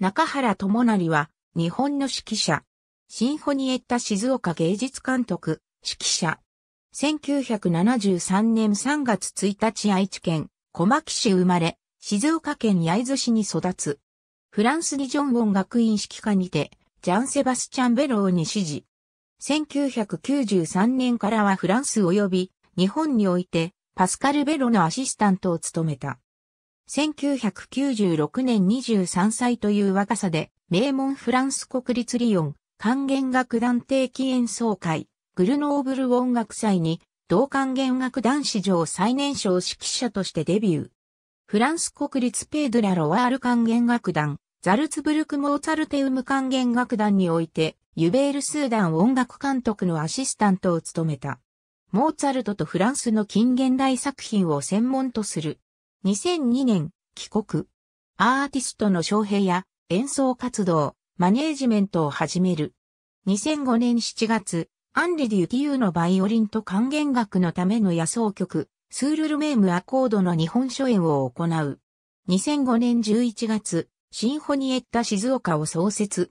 中原智成は、日本の指揮者。シンフォニエッタ静岡芸術監督、指揮者。1973年3月1日愛知県、小牧市生まれ、静岡県焼津市に育つ。フランスリジョン音楽院指揮科にて、ジャン・セバスチャン・ベローに指示。1993年からはフランス及び日本においてパスカル・ベロのアシスタントを務めた。1996年23歳という若さで、名門フランス国立リヨン、管弦楽団定期演奏会、グルノーブル音楽祭に、同管弦楽団史上最年少指揮者としてデビュー。フランス国立ペードラ・ロワール管弦楽団、ザルツブルク・モーツァルテウム管弦楽団において、ユベール・スーダン音楽監督のアシスタントを務めた。モーツァルトとフランスの近現代作品を専門とする2002年、帰国。アーティストの招聘や演奏活動、マネージメントを始める。2005年7月、アンリ・デュティユーのバイオリンと還元楽のための野草曲、スールルメームアコードの日本初演を行う。2005年11月、シンフォニエッタ静岡を創設。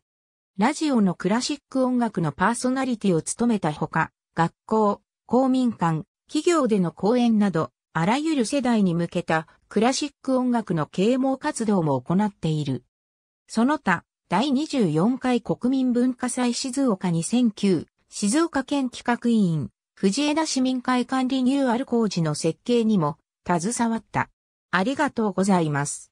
ラジオのクラシック音楽のパーソナリティを務めたほか、学校、公民館、企業での講演など、あらゆる世代に向けたクラシック音楽の啓蒙活動も行っている。その他、第24回国民文化祭静岡2009、静岡県企画委員、藤枝市民会館リニューアル工事の設計にも携わった。ありがとうございます。